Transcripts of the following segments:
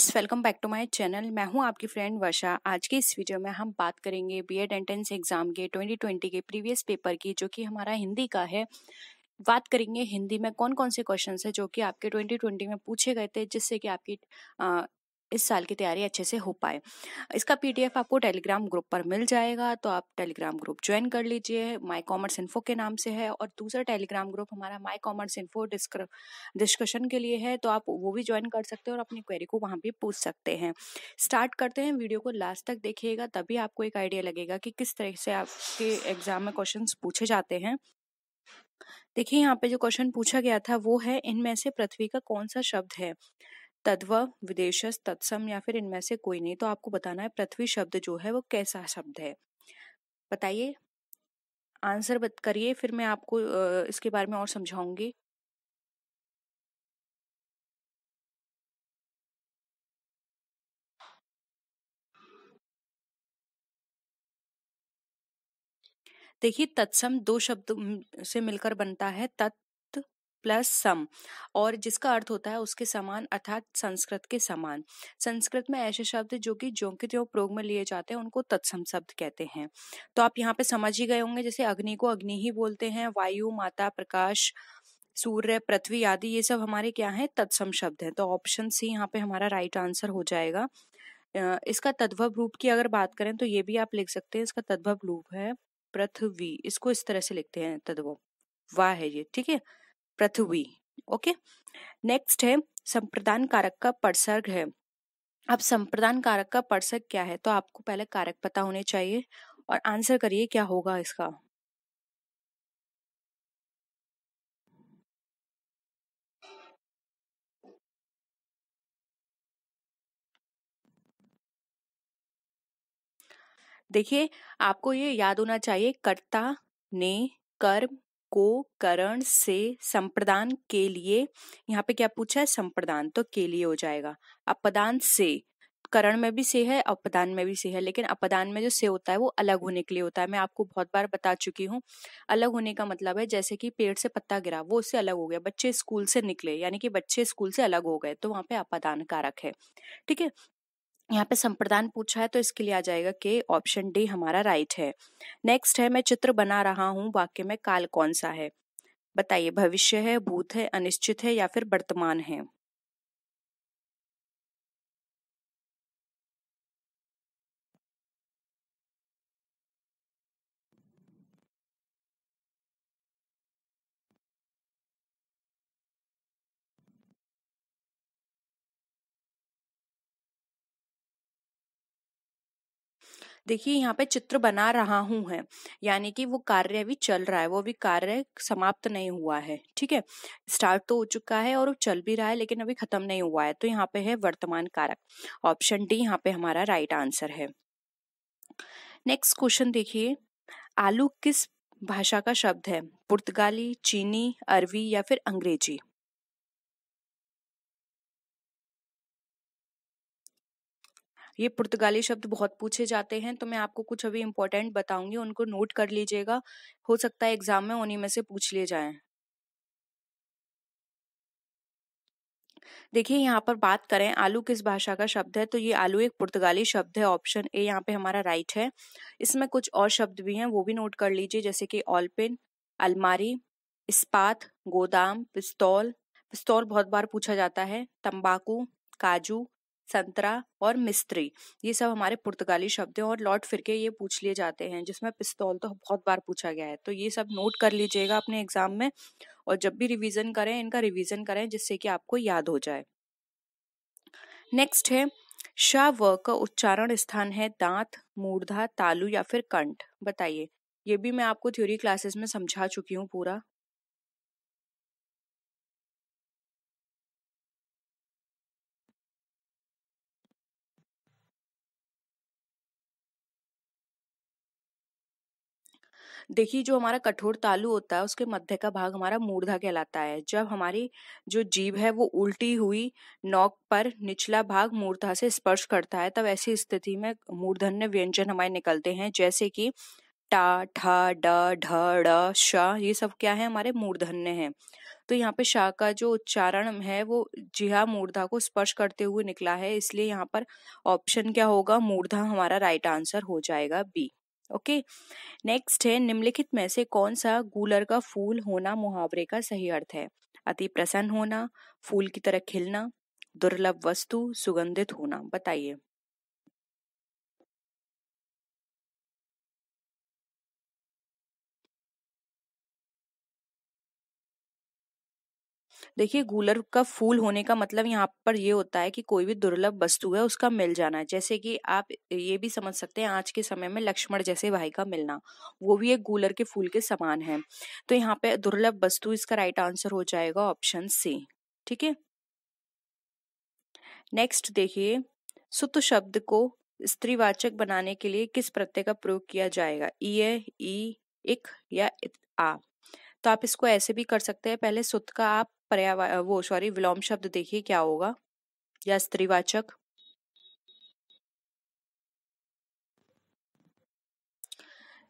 Friends welcome back to my channel मैं हूं आपकी फ्रेंड वर्षा आज के इस वीडियो में हम बात करेंगे बीएड एंट्रेंस एग्जाम के 2020 के प्रीवियस पेपर की जो कि हमारा हिंदी का है बात करेंगे हिंदी में कौन कौन से क्वेश्चन है जो कि आपके 2020 में पूछे गए थे जिससे कि आपकी इस साल की तैयारी अच्छे से हो पाए इसका पीडीएफ आपको टेलीग्राम ग्रुप पर मिल जाएगा तो आप टेलीग्राम ग्रुप ज्वाइन कर लीजिए माई कॉमर्स इन्फो के नाम से है और दूसरा टेलीग्राम ग्रुप हमारा माई कॉमर्स इन्फो डिस्कशन के लिए है तो आप वो भी ज्वाइन कर सकते हैं और अपनी क्वेरी को वहाँ भी पूछ सकते हैं स्टार्ट करते हैं वीडियो को लास्ट तक देखिएगा तभी आपको एक आइडिया लगेगा कि किस तरह से आपके एग्जाम में क्वेश्चन पूछे जाते हैं देखिए यहाँ पे जो क्वेश्चन पूछा गया था वो है इनमें से पृथ्वी का कौन सा शब्द है तद्व विदेशस तत्सम या फिर इनमें से कोई नहीं तो आपको बताना है पृथ्वी शब्द जो है वो कैसा शब्द है बताइए आंसर बत करिए फिर मैं आपको इसके बारे में और समझाऊंगी देखिए तत्सम दो शब्द से मिलकर बनता है तत् प्लस सम और जिसका अर्थ होता है उसके समान अर्थात संस्कृत के समान संस्कृत में ऐसे शब्द जो कि जो कि जो में लिए जाते हैं उनको तत्सम शब्द कहते हैं तो आप यहाँ पे समझ ही गए होंगे जैसे अग्नि को अग्नि ही बोलते हैं वायु माता प्रकाश सूर्य पृथ्वी आदि ये सब हमारे क्या है तत्सम शब्द है तो ऑप्शन सी यहाँ पे हमारा राइट आंसर हो जाएगा इसका तद्भव रूप की अगर बात करें तो ये भी आप लिख सकते हैं इसका तद्भव रूप है पृथ्वी इसको इस तरह से लिखते हैं तद्भव वाह है ये ठीक है पृथ्वी ओके नेक्स्ट है संप्रदान कारक का परसर्ग है अब संप्रदान कारक का परसर्ग क्या है तो आपको पहले कारक पता होने चाहिए और आंसर करिए क्या होगा इसका देखिए आपको ये याद होना चाहिए कर्ता ने कर्म को करण से संप्रदान के लिए यहाँ पे क्या पूछा है संप्रदान तो के लिए हो जाएगा अपदान से करण में भी से है अपदान में भी से है लेकिन अपदान में जो से होता है वो अलग होने के लिए होता है मैं आपको बहुत बार बता चुकी हूँ अलग होने का मतलब है जैसे कि पेड़ से पत्ता गिरा वो उससे अलग हो गया बच्चे स्कूल से निकले यानी कि बच्चे स्कूल से अलग हो गए तो वहां पे अपदान कारक है ठीक है यहाँ पे संप्रदान पूछा है तो इसके लिए आ जाएगा कि ऑप्शन डी हमारा राइट है नेक्स्ट है मैं चित्र बना रहा हूँ वाक्य में काल कौन सा है बताइए भविष्य है भूत है अनिश्चित है या फिर वर्तमान है देखिए यहाँ पे चित्र बना रहा हूँ है यानी कि वो कार्य अभी चल रहा है वो अभी कार्य समाप्त नहीं हुआ है ठीक है स्टार्ट तो हो चुका है और चल भी रहा है लेकिन अभी खत्म नहीं हुआ है तो यहाँ पे है वर्तमान कारक ऑप्शन डी यहाँ पे हमारा राइट आंसर है नेक्स्ट क्वेश्चन देखिए आलू किस भाषा का शब्द है पुर्तगाली चीनी अरबी या फिर अंग्रेजी ये पुर्तगाली शब्द बहुत पूछे जाते हैं तो मैं आपको कुछ अभी इम्पोर्टेंट बताऊंगी उनको नोट कर लीजिएगा हो सकता है एग्जाम में उन्हीं में से पूछ लिए जाए देखिए यहाँ पर बात करें आलू किस भाषा का शब्द है तो ये आलू एक पुर्तगाली शब्द है ऑप्शन ए यहाँ पे हमारा राइट है इसमें कुछ और शब्द भी हैं वो भी नोट कर लीजिए जैसे कि ऑलपिन अलमारी इस्पात गोदाम पिस्तौल पिस्तौल बहुत बार पूछा जाता है तंबाकू काजू संतरा और मिस्त्री ये सब हमारे पुर्तगाली शब्द हैं और लौट फिर के ये पूछ लिए जाते हैं जिसमें पिस्तौल तो बहुत बार पूछा गया है तो ये सब नोट कर लीजिएगा अपने एग्जाम में और जब भी रिवीजन करें इनका रिवीजन करें जिससे कि आपको याद हो जाए नेक्स्ट है शाह व का उच्चारण स्थान है दांत मूर्धा तालु या फिर कंठ बताइए ये भी मैं आपको थ्योरी क्लासेस में समझा चुकी हूँ पूरा देखिए जो हमारा कठोर तालु होता है उसके मध्य का भाग हमारा मूर्धा कहलाता है जब हमारी जो जीभ है वो उल्टी हुई नोक पर निचला भाग मूर्धा से स्पर्श करता है तब ऐसी स्थिति में मूर्धन्य व्यंजन हमारे निकलते हैं जैसे कि टा ठा ढ ड श ये सब क्या है हमारे मूर्धन्य है तो यहाँ पे शाह का जो उच्चारण है वो जिहा मूर्धा को स्पर्श करते हुए निकला है इसलिए यहाँ पर ऑप्शन क्या होगा मूर्धा हमारा राइट आंसर हो जाएगा बी ओके नेक्स्ट है निम्नलिखित में से कौन सा गूलर का फूल होना मुहावरे का सही अर्थ है अति प्रसन्न होना फूल की तरह खिलना दुर्लभ वस्तु सुगंधित होना बताइए देखिए गूलर का फूल होने का मतलब यहाँ पर ये होता है कि कोई भी दुर्लभ वस्तु है उसका मिल जाना जैसे कि आप ये भी समझ सकते हैं आज के समय में लक्ष्मण जैसे भाई का मिलना वो भी एक गूलर के फूल के समान है तो यहाँ पे दुर्लभ वस्तु इसका राइट आंसर हो जाएगा ऑप्शन सी ठीक है नेक्स्ट देखिए सुत शब्द को स्त्रीवाचक बनाने के लिए किस प्रत्यय का प्रयोग किया जाएगा ई ई इक या आ तो आप इसको ऐसे भी कर सकते हैं पहले सुत का आप पर्यावा वो सॉरी विलोम शब्द देखिए क्या होगा या स्त्रीवाचक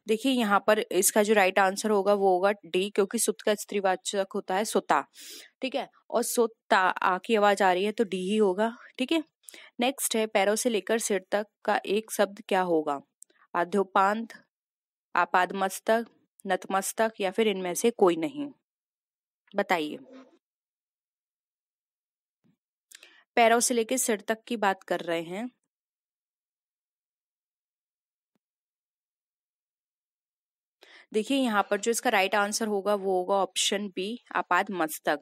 देखिए यहाँ पर इसका जो राइट आंसर होगा वो होगा डी क्योंकि सुत का स्त्रीवाचक होता है सोता ठीक है और सोता आ की आवाज आ रही है तो डी ही होगा ठीक है नेक्स्ट है पैरों से लेकर सिर तक का एक शब्द क्या होगा आध्योपांत आपादमस्तक नतमस्तक या फिर इनमें से कोई नहीं बताइए पैरों से लेके सिर तक की बात कर रहे हैं। देखिए यहाँ पर जो इसका राइट आंसर होगा वो होगा ऑप्शन बी आपाद मस्तक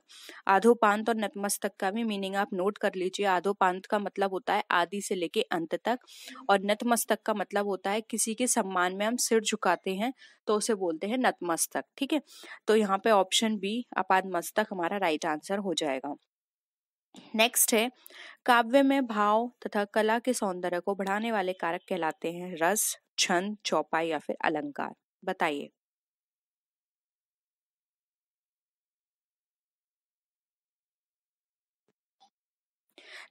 आधोपांत और नतमस्तक का भी मीनिंग आप नोट कर लीजिए आधो पांत का मतलब होता है आदि से लेके अंत तक और नतमस्तक का मतलब होता है किसी के सम्मान में हम सिर झुकाते हैं तो उसे बोलते हैं नतमस्तक ठीक है तो यहाँ पे ऑप्शन बी आपाद मस्तक हमारा राइट आंसर हो जाएगा नेक्स्ट है काव्य में भाव तथा कला के सौंदर्य को बढ़ाने वाले कारक कहलाते हैं रस छंद चौपाई या फिर अलंकार बताइए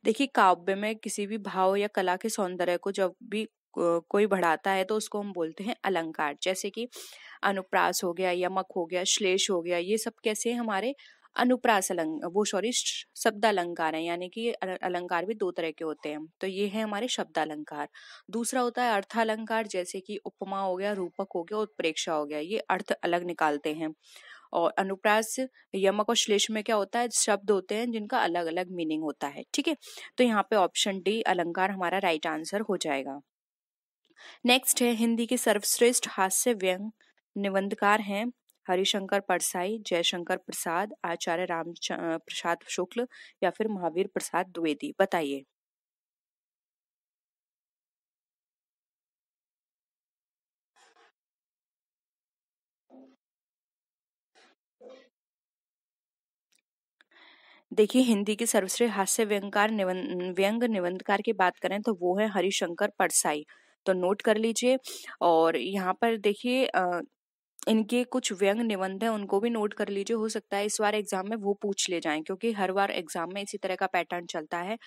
देखिए काव्य में किसी भी भाव या कला के सौंदर्य को जब भी कोई बढ़ाता है तो उसको हम बोलते हैं अलंकार जैसे कि अनुप्रास हो गया यमक हो गया श्लेष हो गया ये सब कैसे हमारे अनुप्रास अलंग वो सॉरी शब्द अलंकार है यानी कि अलंकार भी दो तरह के होते हैं तो ये है हमारे शब्द अलंकार दूसरा होता है अर्थालंकार जैसे कि उपमा हो गया रूपक हो गया उत्प्रेक्षा हो गया ये अर्थ अलग निकालते हैं और अनुप्रास यमक और श्लेष में क्या होता है शब्द होते हैं जिनका अलग अलग मीनिंग होता है ठीक है तो यहाँ पे ऑप्शन डी अलंकार हमारा राइट आंसर हो जाएगा नेक्स्ट है हिंदी के सर्वश्रेष्ठ हास्य व्यंग निबंधकार हैं हरिशंकर परसाई जयशंकर प्रसाद आचार्य राम प्रसाद शुक्ल या फिर महावीर प्रसाद द्विवेदी बताइए देखिए हिंदी के सर्वश्रेष्ठ हास्य व्यंगकार व्यंग निबंधकार की बात करें तो वो है हरिशंकर परसाई तो नोट कर लीजिए और यहाँ पर देखिए इनके कुछ व्यंग निबंध हैं उनको भी नोट कर लीजिए हो सकता है इस बार एग्जाम में वो पूछ ले जाएं क्योंकि हर बार एग्जाम में इसी तरह का पैटर्न चलता है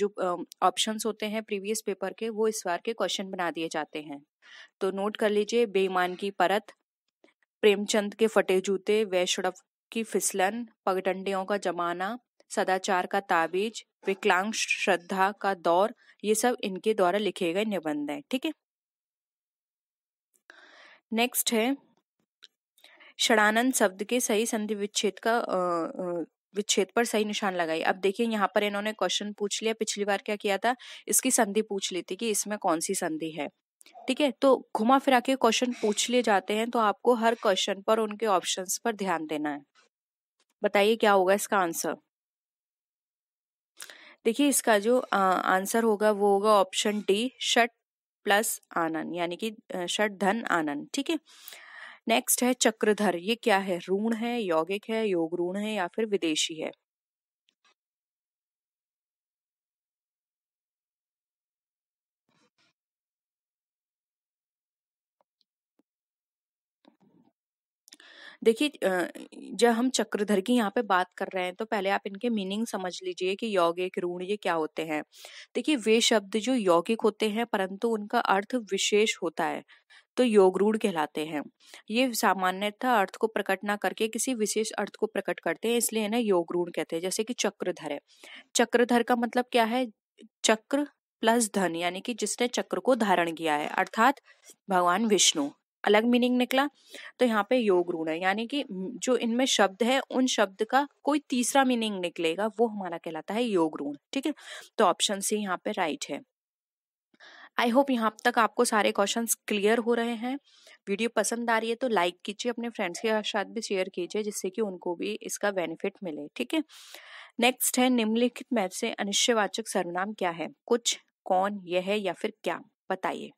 जो ऑप्शंस होते हैं प्रीवियस पेपर के वो इस बार के क्वेश्चन बना दिए जाते हैं तो नोट कर लीजिए बेईमान की परत प्रेमचंद के फटे जूते वैश्व की फिसलन पगडंडियों का जमाना सदाचार का ताबीज विकलांग श्रद्धा का दौर ये सब इनके द्वारा लिखे गए निबंध हैं ठीक है नेक्स्ट है षणानंद शब्द के सही संधि विच्छेद का विच्छेद पर सही निशान लगाई अब देखिए यहाँ पर इन्होंने क्वेश्चन पूछ लिया पिछली बार क्या किया था इसकी संधि पूछ ली थी कि इसमें कौन सी संधि है ठीक है तो घुमा फिरा के क्वेश्चन पूछ लिए जाते हैं तो आपको हर क्वेश्चन पर उनके ऑप्शंस पर ध्यान देना है बताइए क्या होगा इसका आंसर देखिए इसका जो आ, आंसर होगा वो होगा ऑप्शन डी शट प्लस आनंद यानी कि शट धन आनंद ठीक है नेक्स्ट है चक्रधर ये क्या है ऋण है यौगिक है योग ऋण है या फिर विदेशी है देखिए जब हम चक्रधर की यहाँ पे बात कर रहे हैं तो पहले आप इनके मीनिंग समझ लीजिए कि यौगिक ऋण ये क्या होते हैं देखिए वे शब्द जो यौगिक होते हैं परंतु उनका अर्थ विशेष होता है तो योग रूढ़ कहलाते हैं ये सामान्यतः अर्थ को प्रकट ना करके किसी विशेष अर्थ को प्रकट करते हैं इसलिए इन्हें योग रूढ़ कहते हैं जैसे कि चक्रधर है चक्रधर का मतलब क्या है चक्र प्लस धन यानी कि जिसने चक्र को धारण किया है अर्थात भगवान विष्णु अलग मीनिंग निकला तो यहाँ पे योग ऋण है यानी कि जो इनमें शब्द है उन शब्द का कोई तीसरा मीनिंग निकलेगा वो हमारा कहलाता है योग ऋण ठीक है तो ऑप्शन सी यहाँ पे राइट है आई होप यहाँ तक आपको सारे क्वेश्चन क्लियर हो रहे हैं वीडियो पसंद आ रही है तो लाइक कीजिए अपने फ्रेंड्स के साथ भी शेयर कीजिए जिससे कि उनको भी इसका बेनिफिट मिले ठीक है नेक्स्ट है निम्नलिखित में से अनिश्चयवाचक सर्वनाम क्या है कुछ कौन यह है या फिर क्या बताइए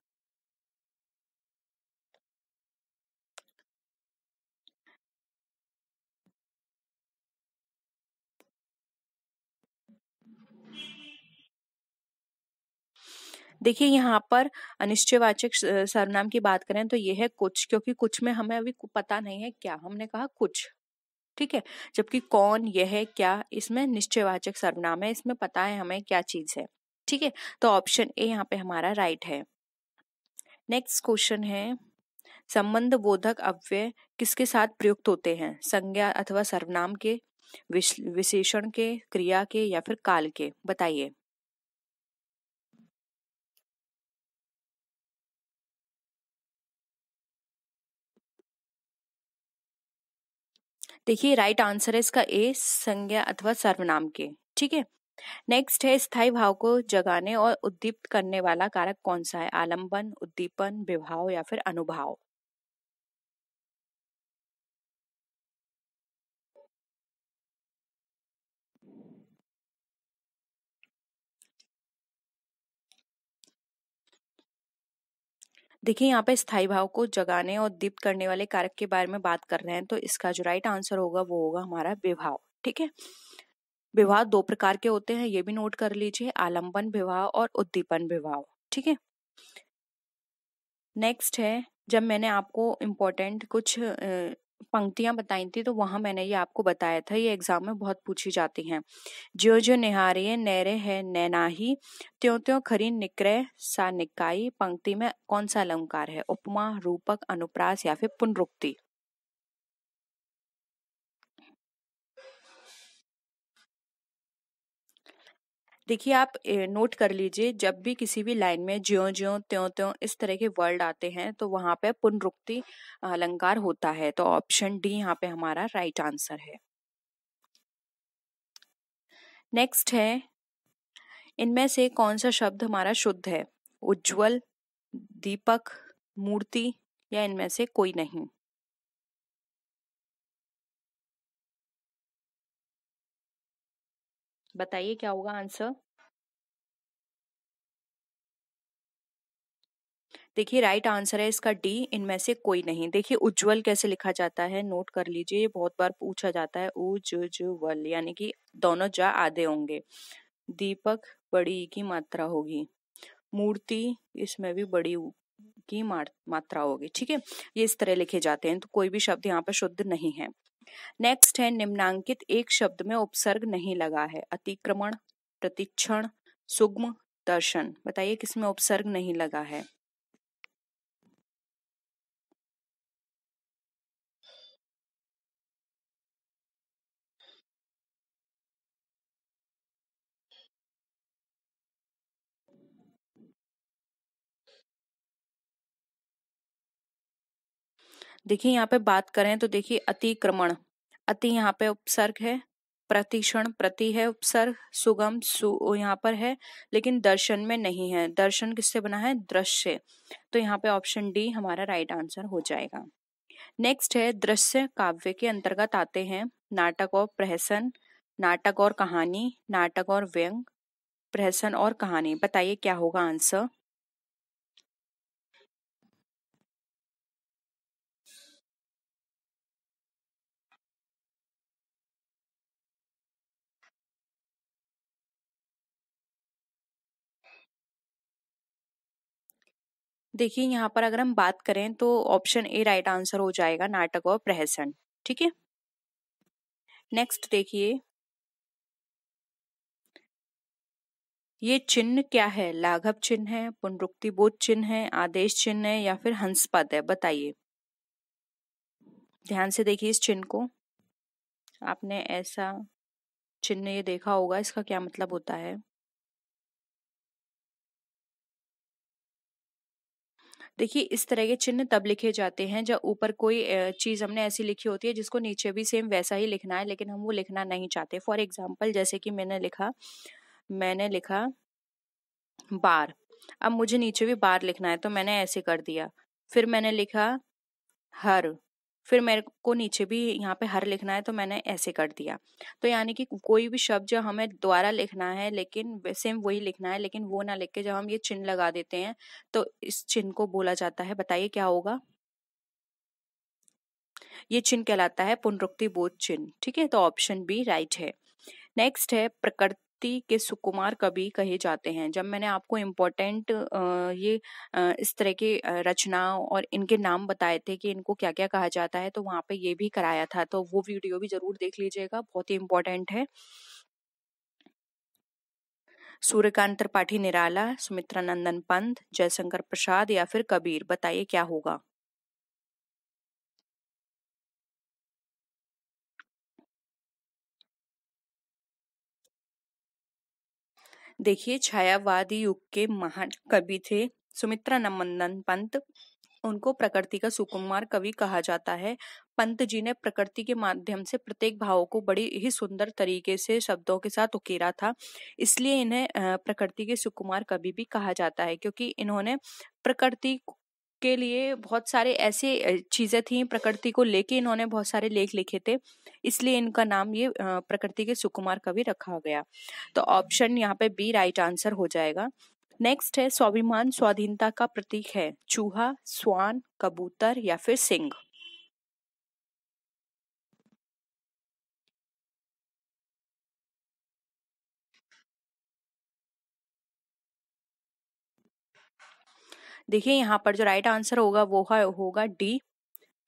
देखिए यहाँ पर अनिश्चयवाचक सर्वनाम की बात करें तो ये है कुछ क्योंकि कुछ में हमें अभी पता नहीं है क्या हमने कहा कुछ ठीक है जबकि कौन यह है क्या इसमें निश्चयवाचक सर्वनाम है इसमें पता है हमें क्या चीज है ठीक है तो ऑप्शन ए यहाँ पे हमारा राइट है नेक्स्ट क्वेश्चन है संबंध बोधक अव्यय किसके साथ प्रयुक्त होते हैं संज्ञा अथवा सर्वनाम के विशेषण के क्रिया के या फिर काल के बताइए देखिए राइट आंसर है इसका ए संज्ञा अथवा सर्वनाम के ठीक है नेक्स्ट है स्थायी भाव को जगाने और उद्दीप्त करने वाला कारक कौन सा है आलंबन उद्दीपन विभाव या फिर अनुभाव देखिए यहाँ पे स्थायी भाव को जगाने और दीप्त करने वाले कारक के बारे में बात कर रहे हैं तो इसका जो राइट आंसर होगा वो होगा हमारा विभाव ठीक है विवाह दो प्रकार के होते हैं ये भी नोट कर लीजिए आलंबन विवाह और उद्दीपन विवाह ठीक है नेक्स्ट है जब मैंने आपको इम्पोर्टेंट कुछ पंक्तियां बताई थी तो वहां मैंने ये आपको बताया था ये एग्जाम में बहुत पूछी जाती हैं ज्यो ज्यो निहारिय नैरे है नैनाही त्यो त्यो खरी निक्रय सा निकाई पंक्ति में कौन सा अलंकार है उपमा रूपक अनुप्रास या फिर पुनरुक्ति देखिए आप नोट कर लीजिए जब भी किसी भी लाइन में ज्यो ज्यो त्यों त्यों इस तरह के वर्ड आते हैं तो वहां पे पुनरुक्ति अलंकार होता है तो ऑप्शन डी यहाँ पे हमारा राइट आंसर है नेक्स्ट है इनमें से कौन सा शब्द हमारा शुद्ध है उज्जवल दीपक मूर्ति या इनमें से कोई नहीं बताइए क्या होगा आंसर देखिए राइट आंसर है इसका डी इनमें से कोई नहीं देखिए उज्जवल कैसे लिखा जाता है नोट कर लीजिए ये बहुत बार पूछा जाता है उज्जवल यानी कि दोनों जा आधे होंगे दीपक बड़ी की मात्रा होगी मूर्ति इसमें भी बड़ी की मात्रा होगी ठीक है ये इस तरह लिखे जाते हैं तो कोई भी शब्द यहाँ पर शुद्ध नहीं है नेक्स्ट है निम्नांकित एक शब्द में उपसर्ग नहीं लगा है अतिक्रमण प्रतिक्षण सुगम दर्शन बताइए किसमें उपसर्ग नहीं लगा है देखिए यहाँ पे बात करें तो देखिए अतिक्रमण अति यहाँ पे उपसर्ग है प्रतिक्षण प्रति है उपसर्ग सुगम सु यहाँ पर है लेकिन दर्शन में नहीं है दर्शन किससे बना है दृश्य तो यहाँ पे ऑप्शन डी हमारा राइट आंसर हो जाएगा नेक्स्ट है दृश्य काव्य के अंतर्गत आते हैं नाटक और प्रहसन नाटक और कहानी नाटक और व्यंग प्रहसन और कहानी बताइए क्या होगा आंसर देखिए यहाँ पर अगर हम बात करें तो ऑप्शन ए राइट आंसर हो जाएगा नाटक और प्रहसन ठीक है नेक्स्ट देखिए ये चिन्ह क्या है लाघव चिन्ह है पुनरुक्ति बोध चिन्ह है आदेश चिन्ह है या फिर हंसपद है बताइए ध्यान से देखिए इस चिन्ह को आपने ऐसा चिन्ह ये देखा होगा इसका क्या मतलब होता है देखिए इस तरह के चिन्ह तब लिखे जाते हैं जब ऊपर कोई चीज़ हमने ऐसी लिखी होती है जिसको नीचे भी सेम वैसा ही लिखना है लेकिन हम वो लिखना नहीं चाहते फॉर एग्जाम्पल जैसे कि मैंने लिखा मैंने लिखा बार अब मुझे नीचे भी बार लिखना है तो मैंने ऐसे कर दिया फिर मैंने लिखा हर फिर मेरे को नीचे भी यहाँ पे हर लिखना है तो मैंने ऐसे कर दिया तो यानी कि कोई भी शब्द जो हमें द्वारा लिखना है लेकिन सेम वही लिखना है लेकिन वो ना लिख के जब हम ये चिन्ह लगा देते हैं तो इस चिन्ह को बोला जाता है बताइए क्या होगा ये चिन्ह कहलाता है पुनरुक्ति बोध चिन्ह ठीक है तो ऑप्शन बी राइट है नेक्स्ट है प्रकृति व्यक्ति के सुकुमार कवि कहे जाते हैं जब मैंने आपको इम्पोर्टेंट ये इस तरह के रचना और इनके नाम बताए थे कि इनको क्या क्या कहा जाता है तो वहाँ पे ये भी कराया था तो वो वीडियो भी ज़रूर देख लीजिएगा बहुत ही इम्पोर्टेंट है सूर्यकांत त्रिपाठी निराला सुमित्रा नंदन पंत जयशंकर प्रसाद या फिर कबीर बताइए क्या होगा देखिए छायावादी युग के महान कवि थे नमंदन पंत उनको प्रकृति का सुकुमार कवि कहा जाता है पंत जी ने प्रकृति के माध्यम से प्रत्येक भाव को बड़ी ही सुंदर तरीके से शब्दों के साथ उकेरा था इसलिए इन्हें प्रकृति के सुकुमार कवि भी कहा जाता है क्योंकि इन्होंने प्रकृति के लिए बहुत सारे ऐसे चीज़ें थी प्रकृति को लेके इन्होंने बहुत सारे लेख लिखे थे इसलिए इनका नाम ये प्रकृति के सुकुमार कवि रखा गया तो ऑप्शन यहाँ पे बी राइट आंसर हो जाएगा नेक्स्ट है स्वाभिमान स्वाधीनता का प्रतीक है चूहा स्वान कबूतर या फिर सिंह देखिए यहाँ पर जो राइट आंसर होगा वो है होगा डी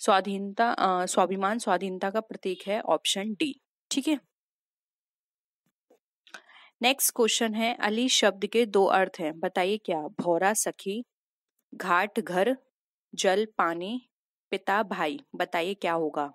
स्वाधीनता स्वाभिमान स्वाधीनता का प्रतीक है ऑप्शन डी ठीक है नेक्स्ट क्वेश्चन है अली शब्द के दो अर्थ हैं बताइए क्या भौरा सखी घाट घर जल पानी पिता भाई बताइए क्या होगा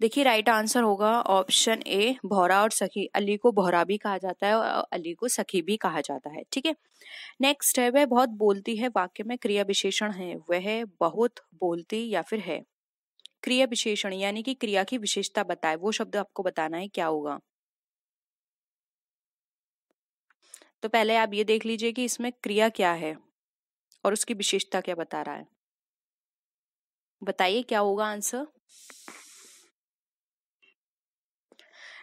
देखिए राइट आंसर होगा ऑप्शन ए भौरा और सखी अली को भौरा भी कहा जाता है और अली को सखी भी कहा जाता है ठीक है नेक्स्ट है वह बहुत बोलती है वाक्य में क्रिया विशेषण है वह बहुत बोलती या फिर है क्रिया विशेषण यानी कि क्रिया की विशेषता बताए वो शब्द आपको बताना है क्या होगा तो पहले आप ये देख लीजिए कि इसमें क्रिया क्या है और उसकी विशेषता क्या बता रहा है बताइए क्या होगा आंसर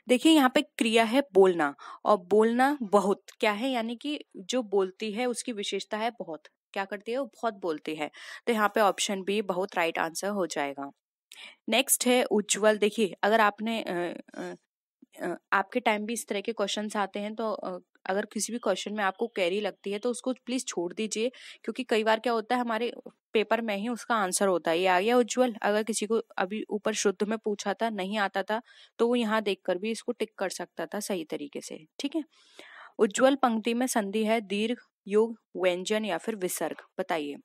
देखिए यहाँ पे क्रिया है बोलना और बोलना बहुत क्या है यानी कि जो बोलती है उसकी विशेषता है बहुत क्या करती है वो बहुत बोलती है तो यहाँ पे ऑप्शन बी बहुत राइट आंसर हो जाएगा नेक्स्ट है उज्जवल देखिए अगर आपने आ, आ, आपके टाइम भी इस तरह के क्वेश्चन आते हैं तो अगर किसी भी क्वेश्चन में आपको कैरी लगती है तो उसको प्लीज़ छोड़ दीजिए क्योंकि कई बार क्या होता है हमारे पेपर में ही उसका आंसर होता है ये आ गया उज्ज्वल अगर किसी को अभी ऊपर शुद्ध में पूछा था नहीं आता था तो वो यहाँ देख कर भी इसको टिक कर सकता था सही तरीके से ठीक है उज्ज्वल पंक्ति में संधि है दीर्घ योग व्यंजन या फिर विसर्ग बताइए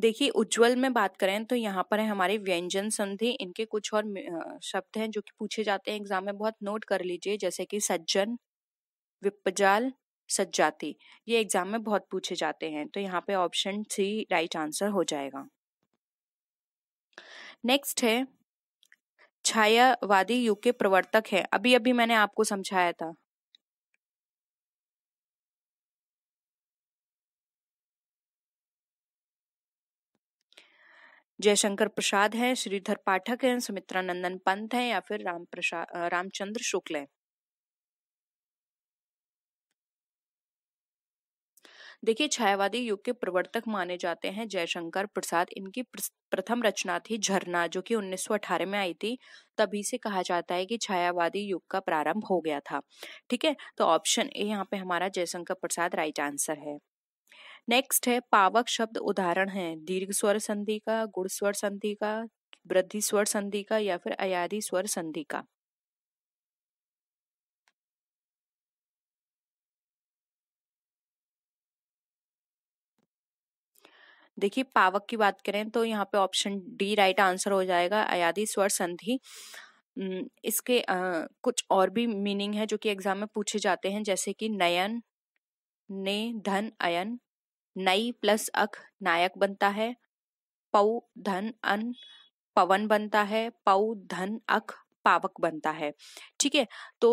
देखिए उज्जवल में बात करें तो यहाँ पर है हमारे व्यंजन संधि इनके कुछ और शब्द हैं जो कि पूछे जाते हैं एग्जाम में बहुत नोट कर लीजिए जैसे कि सज्जन विपजाल सज्जाति ये एग्जाम में बहुत पूछे जाते हैं तो यहाँ पे ऑप्शन सी राइट आंसर हो जाएगा नेक्स्ट है छायावादी युग के प्रवर्तक है अभी अभी मैंने आपको समझाया था जयशंकर प्रसाद हैं श्रीधर पाठक हैं सुमित्रा नंदन पंत हैं या फिर राम प्रसाद रामचंद्र शुक्ल हैं देखिए छायावादी युग के प्रवर्तक माने जाते हैं जयशंकर प्रसाद इनकी प्रथम रचना थी झरना जो कि 1918 में आई थी तभी से कहा जाता है कि छायावादी युग का प्रारंभ हो गया था ठीक है तो ऑप्शन ए यहाँ पे हमारा जयशंकर प्रसाद राइट आंसर है नेक्स्ट है पावक शब्द उदाहरण है दीर्घ स्वर संधि का गुड़ स्वर संधि का वृद्धि स्वर संधि का या फिर अयादी स्वर संधि का देखिए पावक की बात करें तो यहाँ पे ऑप्शन डी राइट आंसर हो जाएगा अयादी स्वर संधि इसके आ, कुछ और भी मीनिंग है जो कि एग्जाम में पूछे जाते हैं जैसे कि नयन ने धन अयन नई प्लस अख नायक बनता है पौ धन अन पवन बनता है पौ धन अख पावक बनता है ठीक है तो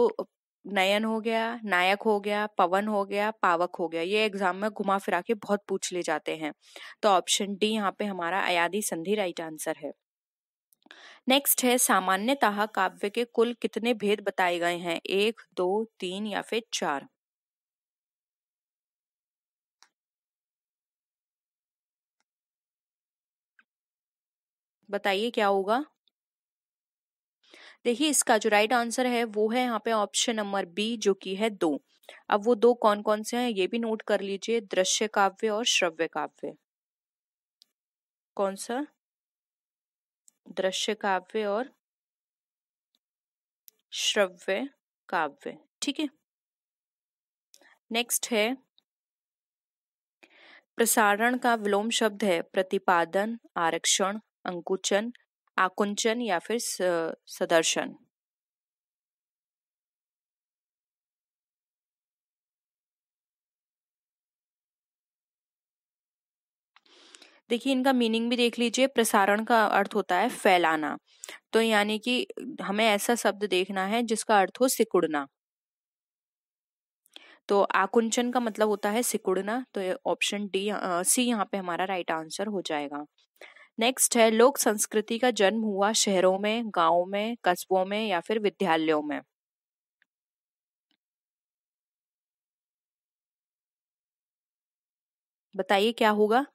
नयन हो गया नायक हो गया पवन हो गया पावक हो गया ये एग्जाम में घुमा फिरा के बहुत पूछ ले जाते हैं तो ऑप्शन डी यहाँ पे हमारा अयादी संधि राइट आंसर है नेक्स्ट है सामान्यतः काव्य के कुल कितने भेद बताए गए हैं एक दो तीन या फिर चार बताइए क्या होगा देखिए इसका जो राइट आंसर है वो है यहाँ पे ऑप्शन नंबर बी जो कि है दो अब वो दो कौन कौन से हैं ये भी नोट कर लीजिए दृश्य काव्य और श्रव्य काव्य कौन सा दृश्य काव्य और श्रव्य काव्य ठीक है नेक्स्ट है प्रसारण का विलोम शब्द है प्रतिपादन आरक्षण अंकुचन आकुंचन या फिर सदर्शन देखिए इनका मीनिंग भी देख लीजिए प्रसारण का अर्थ होता है फैलाना तो यानी कि हमें ऐसा शब्द देखना है जिसका अर्थ हो सिकुड़ना तो आकुंचन का मतलब होता है सिकुड़ना तो ऑप्शन डी सी यहाँ पे हमारा राइट आंसर हो जाएगा नेक्स्ट है लोक संस्कृति का जन्म हुआ शहरों में गाँव में कस्बों में या फिर विद्यालयों में बताइए क्या होगा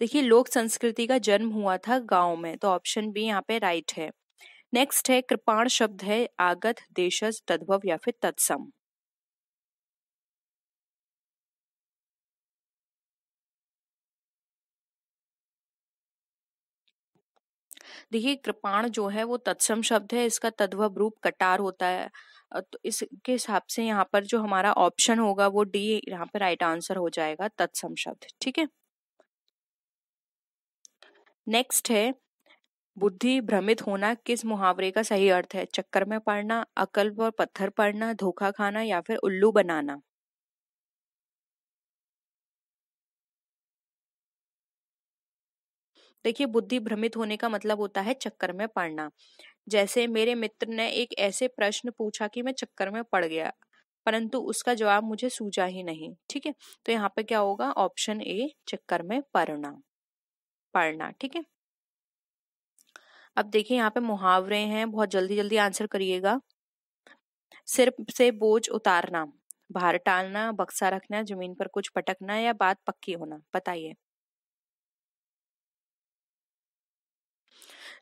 देखिए लोक संस्कृति का जन्म हुआ था गांव में तो ऑप्शन बी यहाँ पे राइट है नेक्स्ट है कृपाण शब्द है आगत देशज तद्भव या फिर तत्सम देखिए कृपाण जो है वो तत्सम शब्द है इसका तद्भव रूप कटार होता है तो इसके हिसाब से यहाँ पर जो हमारा ऑप्शन होगा वो डी यहाँ पर राइट आंसर हो जाएगा तत्सम शब्द ठीक है नेक्स्ट है बुद्धि भ्रमित होना किस मुहावरे का सही अर्थ है चक्कर में पड़ना अकल पर पत्थर पड़ना धोखा खाना या फिर उल्लू बनाना देखिए बुद्धि भ्रमित होने का मतलब होता है चक्कर में पड़ना जैसे मेरे मित्र ने एक ऐसे प्रश्न पूछा कि मैं चक्कर में पड़ गया परंतु उसका जवाब मुझे सूझा ही नहीं ठीक है तो यहाँ पे क्या होगा ऑप्शन ए चक्कर में पड़ना पड़ना ठीक है अब देखिए यहाँ पे मुहावरे हैं बहुत जल्दी जल्दी आंसर करिएगा सिर से बोझ उतारना भार टालना बक्सा रखना जमीन पर कुछ पटकना या बात पक्की होना बताइए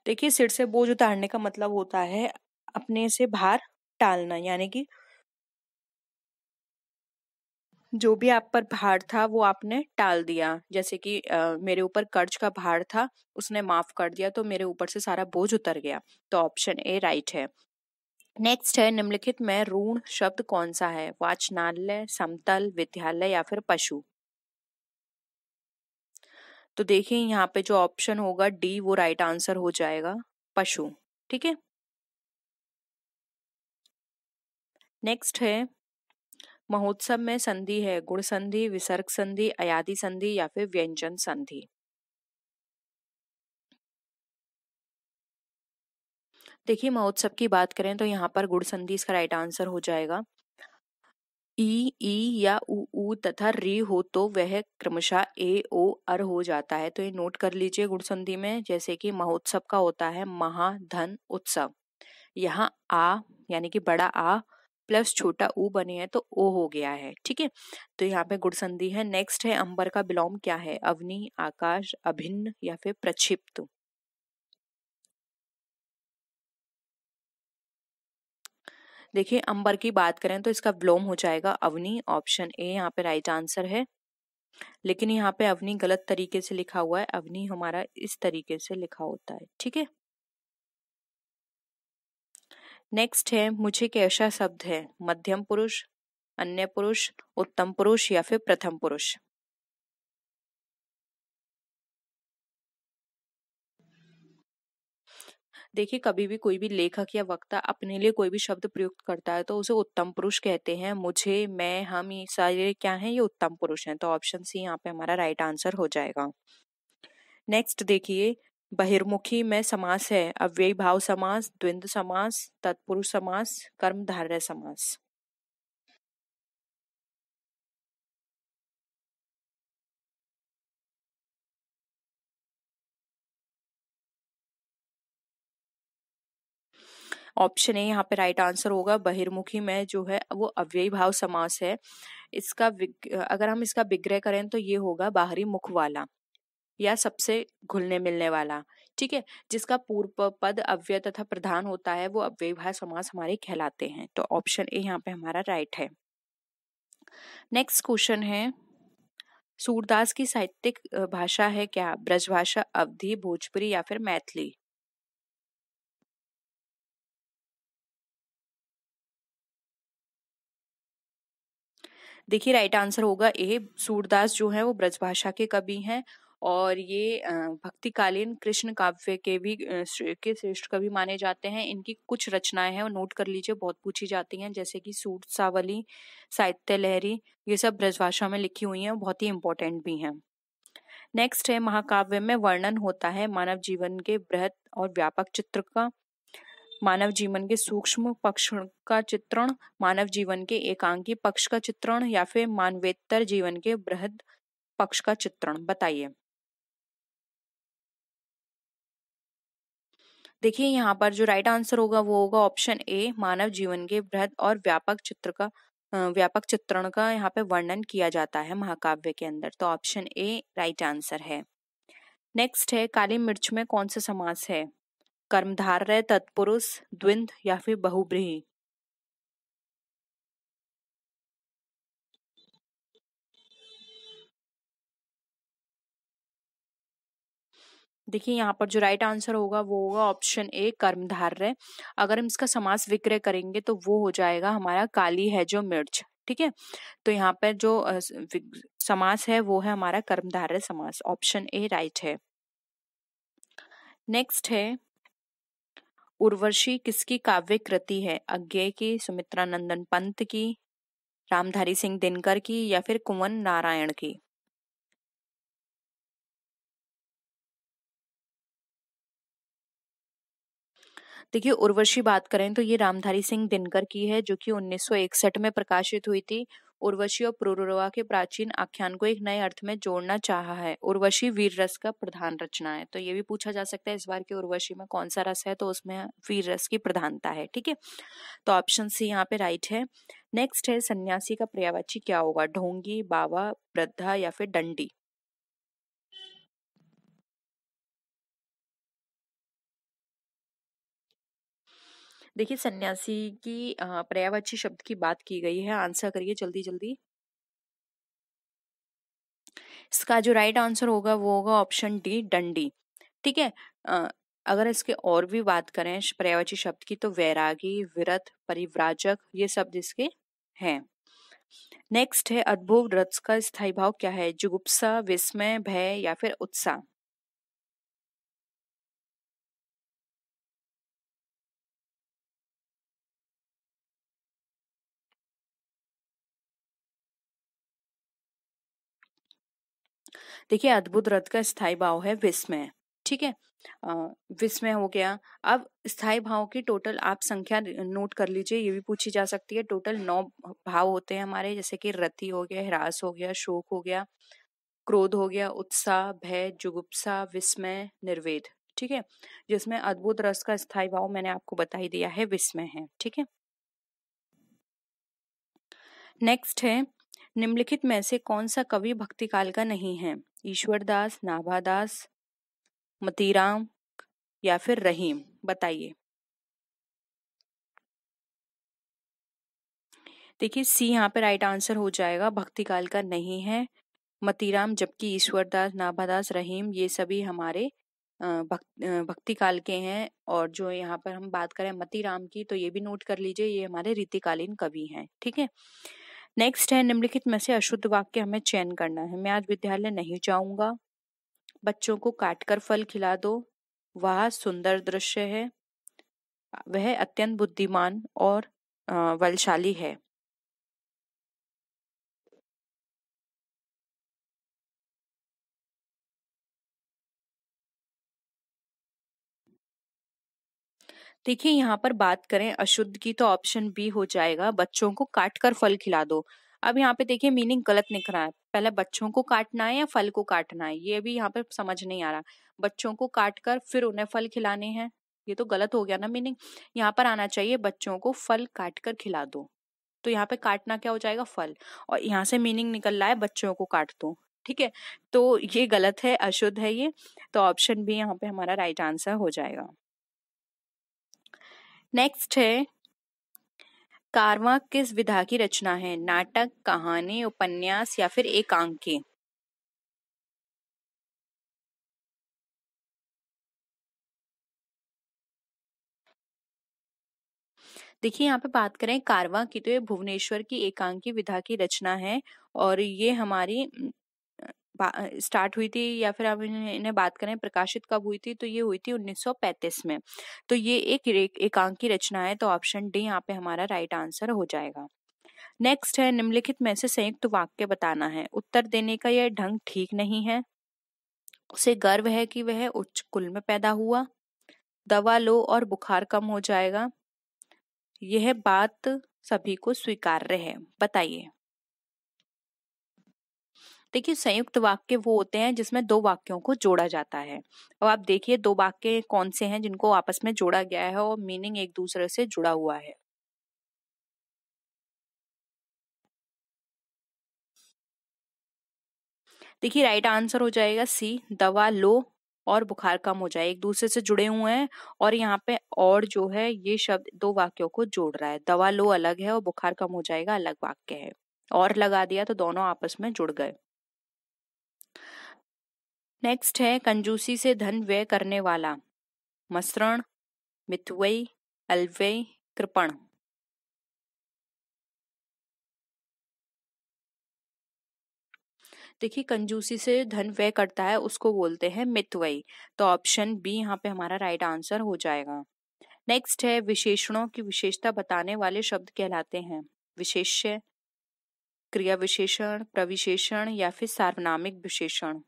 देखिए सिर से बोझ उतारने का मतलब होता है अपने से भार टालना यानी कि जो भी आप पर भार था वो आपने टाल दिया जैसे कि आ, मेरे ऊपर कर्ज का भार था उसने माफ कर दिया तो मेरे ऊपर से सारा बोझ उतर गया तो ऑप्शन ए राइट है नेक्स्ट है निम्नलिखित में ऋण शब्द कौन सा है वाचनालय समतल विद्यालय या फिर पशु तो देखिए यहाँ पे जो ऑप्शन होगा डी वो राइट आंसर हो जाएगा पशु ठीक है नेक्स्ट है महोत्सव में संधि है गुण संधि विसर्ग संधि अयादि संधि या फिर व्यंजन संधि देखिए महोत्सव की बात करें तो यहाँ पर गुड़ संधि इसका राइट आंसर हो जाएगा ई ई या उ उ तथा री हो तो वह क्रमशः ए ओ अर हो जाता है तो ये नोट कर लीजिए गुणसंधि में जैसे कि महोत्सव का होता है महाधन उत्सव यहाँ आ यानी कि बड़ा आ प्लस छोटा ऊ बने हैं तो ओ हो गया है ठीक है तो यहाँ पे गुड़संधि है नेक्स्ट है अंबर का बिलोम क्या है अवनि आकाश अभिन्न या फिर प्रक्षिप्त देखिए अंबर की बात करें तो इसका विलोम हो जाएगा अवनी ऑप्शन ए यहाँ पे राइट आंसर है लेकिन यहाँ पे अवनी गलत तरीके से लिखा हुआ है अवनी हमारा इस तरीके से लिखा होता है ठीक है नेक्स्ट है मुझे कैसा शब्द है मध्यम पुरुष अन्य पुरुष उत्तम पुरुष या फिर प्रथम पुरुष देखिए कभी भी कोई भी लेखक या वक्ता अपने लिए कोई भी शब्द प्रयुक्त करता है तो उसे उत्तम पुरुष कहते हैं मुझे मैं हम ये सारे क्या हैं ये उत्तम पुरुष हैं तो ऑप्शन सी यहाँ पे हमारा राइट आंसर हो जाएगा नेक्स्ट देखिए बहिर्मुखी में समास है अव्यय भाव समास द्विंद समास तत्पुरुष समास कर्मधारय समास ऑप्शन है यहाँ पे राइट आंसर होगा बहिर्मुखी में जो है वो अव्ययी भाव समास है इसका अगर हम इसका विग्रह करें तो ये होगा बाहरी मुख वाला या सबसे घुलने मिलने वाला ठीक है जिसका पूर्व पद अव्यय तथा प्रधान होता है वो अव्यय भाव समास हमारे कहलाते हैं तो ऑप्शन ए यहाँ पे हमारा राइट है नेक्स्ट क्वेश्चन है सूरदास की साहित्यिक भाषा है क्या ब्रजभाषा अवधि भोजपुरी या फिर मैथिली देखिए राइट आंसर होगा ए सूरदास जो है वो ब्रजभाषा के कवि हैं और ये भक्तिकालीन कृष्ण काव्य के भी के श्रेष्ठ कवि माने जाते हैं इनकी कुछ रचनाएं हैं वो नोट कर लीजिए बहुत पूछी जाती हैं जैसे कि सूट सावली साहित्य लहरी ये सब ब्रजभाषा में लिखी हुई हैं बहुत ही इम्पोर्टेंट भी हैं नेक्स्ट है महाकाव्य में वर्णन होता है मानव जीवन के बृहत और व्यापक चित्र का मानव जीवन के सूक्ष्म पक्ष का चित्रण मानव जीवन के एकांकी पक्ष का चित्रण या फिर मानवेतर जीवन के बृहद पक्ष का चित्रण बताइए देखिए यहाँ पर जो राइट आंसर होगा वो होगा ऑप्शन ए मानव जीवन के बृहद और व्यापक चित्र का व्यापक चित्रण का यहाँ पे वर्णन किया जाता है महाकाव्य के अंदर तो ऑप्शन ए राइट आंसर है नेक्स्ट है काली मिर्च में कौन सा समास है रहे तत्पुरुष द्विंद या फिर बहुब्रीही देखिए यहाँ पर जो राइट आंसर होगा वो होगा ऑप्शन ए रहे अगर हम इसका समास विक्रय करेंगे तो वो हो जाएगा हमारा काली है जो मिर्च ठीक है तो यहाँ पर जो समास है वो है हमारा कर्मधार्य समास ऑप्शन ए राइट है नेक्स्ट है उर्वशी किसकी काव्य कृति है अज्ञे की सुमित्रा नंदन पंत की रामधारी सिंह दिनकर की या फिर कुंवन नारायण की देखिए उर्वशी बात करें तो ये रामधारी सिंह दिनकर की है जो कि 1961 में प्रकाशित हुई थी उर्वशी और पुरुरवा के प्राचीन आख्यान को एक नए अर्थ में जोड़ना चाहा है उर्वशी वीर रस का प्रधान रचना है तो ये भी पूछा जा सकता है इस बार के उर्वशी में कौन सा रस है तो उसमें वीर रस की प्रधानता है ठीक है तो ऑप्शन सी यहाँ पे राइट है नेक्स्ट है सन्यासी का पर्यावाची क्या होगा ढोंगी बाबा वृद्धा या फिर डंडी देखिए सन्यासी की पर्यावाची शब्द की बात की गई है आंसर करिए जल्दी जल्दी इसका जो राइट आंसर होगा वो होगा ऑप्शन डी डंडी ठीक है अगर इसके और भी बात करें पर्यावाची शब्द की तो वैरागी विरत परिव्राजक ये शब्द इसके हैं नेक्स्ट है अद्भुत रथ का स्थायी भाव क्या है जुगुप्सा विस्मय भय या फिर उत्साह देखिए अद्भुत रथ का स्थायी भाव है विस्मय ठीक है विस्मय हो गया अब स्थायी भाव की टोटल आप संख्या नोट कर लीजिए ये भी पूछी जा सकती है टोटल नौ भाव होते हैं हमारे जैसे कि रति हो गया ह्रास हो गया शोक हो गया क्रोध हो गया उत्साह भय जुगुप्सा विस्मय निर्वेद ठीक है जिसमें अद्भुत रस का स्थायी भाव मैंने आपको बता ही दिया है विस्मय है ठीक है नेक्स्ट है निम्नलिखित में से कौन सा कवि भक्ति काल का नहीं है ईश्वरदास नाभादास मतीराम या फिर रहीम बताइए देखिए सी यहाँ पे राइट आंसर हो जाएगा भक्ति काल का नहीं है मतीराम जबकि ईश्वरदास नाभादास रहीम ये सभी हमारे भक्त भक्ति काल के हैं और जो यहाँ पर हम बात करें मतीराम की तो ये भी नोट कर लीजिए ये हमारे रीतिकालीन कवि हैं ठीक है नेक्स्ट है निम्नलिखित में से अशुद्ध वाक्य हमें चयन करना है मैं आज विद्यालय नहीं जाऊंगा बच्चों को काटकर फल खिला दो वह सुंदर दृश्य है वह अत्यंत बुद्धिमान और बलशाली है देखिए यहाँ पर बात करें अशुद्ध की तो ऑप्शन बी हो जाएगा बच्चों को काट कर फल खिला दो अब यहाँ पे देखिए मीनिंग गलत निकल रहा है पहले बच्चों को काटना है या फल को काटना है ये भी यहाँ पे समझ नहीं आ रहा बच्चों को काट कर फिर उन्हें फल खिलाने हैं ये तो गलत हो गया ना मीनिंग यहाँ पर आना चाहिए बच्चों को फल काट कर खिला दो तो यहाँ पे काटना क्या हो जाएगा फल और यहाँ से मीनिंग निकल रहा है बच्चों को काट दो ठीक है तो ये गलत है अशुद्ध है ये तो ऑप्शन भी यहाँ पे हमारा राइट आंसर हो जाएगा नेक्स्ट है कारवा किस विधा की रचना है नाटक कहानी उपन्यास या फिर एकांकी देखिए यहाँ पे बात करें कारवा की तो ये भुवनेश्वर की एकांकी विधा की रचना है और ये हमारी स्टार्ट हुई थी या फिर आप इन्हें बात करें प्रकाशित कब हुई थी तो ये हुई थी 1935 में तो ये एक एकांक की रचना है तो ऑप्शन डी यहाँ पे हमारा राइट आंसर हो जाएगा नेक्स्ट है निम्नलिखित में से संयुक्त वाक्य बताना है उत्तर देने का यह ढंग ठीक नहीं है उसे गर्व है कि वह उच्च कुल में पैदा हुआ दवा लो और बुखार कम हो जाएगा यह बात सभी को स्वीकार्य है बताइए देखिए संयुक्त वाक्य वो होते हैं जिसमें दो वाक्यों को जोड़ा जाता है अब आप देखिए दो वाक्य कौन से हैं जिनको आपस में जोड़ा गया है और मीनिंग एक दूसरे से जुड़ा हुआ है देखिए राइट आंसर हो जाएगा सी दवा लो और बुखार कम हो जाए एक दूसरे से जुड़े हुए हैं और यहाँ पे और जो है ये शब्द दो वाक्यों को जोड़ रहा है दवा लो अलग है और बुखार कम हो जाएगा अलग वाक्य है और लगा दिया तो दोनों आपस में जुड़ गए नेक्स्ट है कंजूसी से धन व्यय करने वाला मसरण मिथुवई अलवई कृपण देखिए कंजूसी से धन व्यय करता है उसको बोलते हैं मितवई तो ऑप्शन बी यहाँ पे हमारा राइट आंसर हो जाएगा नेक्स्ट है विशेषणों की विशेषता बताने वाले शब्द कहलाते हैं विशेष्य क्रिया विशेषण प्रविशेषण या फिर सार्वनामिक विशेषण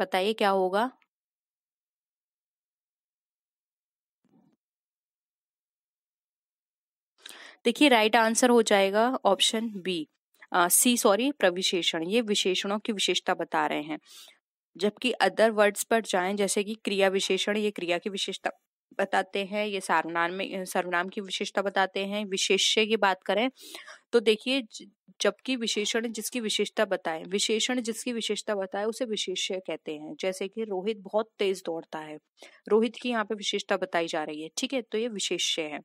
बताइए क्या होगा देखिए राइट आंसर हो जाएगा ऑप्शन बी सी सॉरी प्रविशेषण ये विशेषणों की विशेषता बता रहे हैं जबकि अदर वर्ड्स पर जाएं जैसे कि क्रिया विशेषण ये क्रिया की विशेषता बताते हैं ये सर्वनाम में सर्वनाम की विशेषता बताते हैं विशेष्य की बात करें तो देखिए जबकि विशेषण जिसकी विशेषता बताएं विशेषण जिसकी विशेषता बताए उसे विशेष्य कहते हैं जैसे कि रोहित बहुत तेज दौड़ता है रोहित की यहाँ पे विशेषता बताई जा रही है ठीक है तो ये विशेष्य है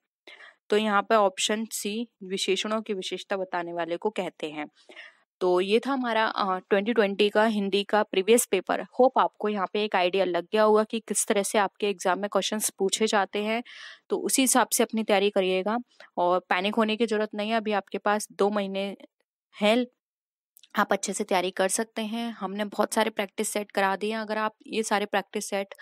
तो यहाँ पे ऑप्शन सी विशेषणों की विशेषता बताने वाले को कहते हैं तो ये था हमारा ट्वेंटी ट्वेंटी का हिंदी का प्रीवियस पेपर होप आपको यहाँ पे एक आइडिया लग गया होगा कि किस तरह से आपके एग्ज़ाम में क्वेश्चंस पूछे जाते हैं तो उसी हिसाब से अपनी तैयारी करिएगा और पैनिक होने की ज़रूरत नहीं है अभी आपके पास दो महीने हैं आप अच्छे से तैयारी कर सकते हैं हमने बहुत सारे प्रैक्टिस सेट करा दिए अगर आप ये सारे प्रैक्टिस सेट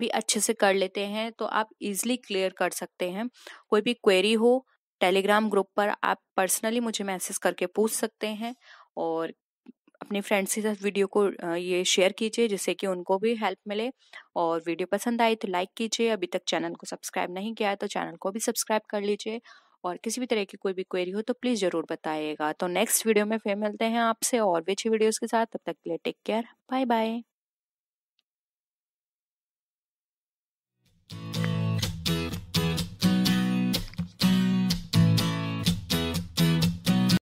भी अच्छे से कर लेते हैं तो आप इजिली क्लियर कर सकते हैं कोई भी क्वेरी हो टेलीग्राम ग्रुप पर आप पर्सनली मुझे मैसेज करके पूछ सकते हैं और अपने फ्रेंड्स के साथ वीडियो को ये शेयर कीजिए जिससे कि उनको भी हेल्प मिले और वीडियो पसंद आई तो लाइक कीजिए अभी तक चैनल को सब्सक्राइब नहीं किया है तो चैनल को भी सब्सक्राइब कर लीजिए और किसी भी तरह की कोई भी क्वेरी हो तो प्लीज़ ज़रूर बताइएगा तो नेक्स्ट वीडियो में फिर मिलते हैं आपसे और भी अच्छी वीडियोज़ के साथ तब तक के लिए टेक केयर बाय बाय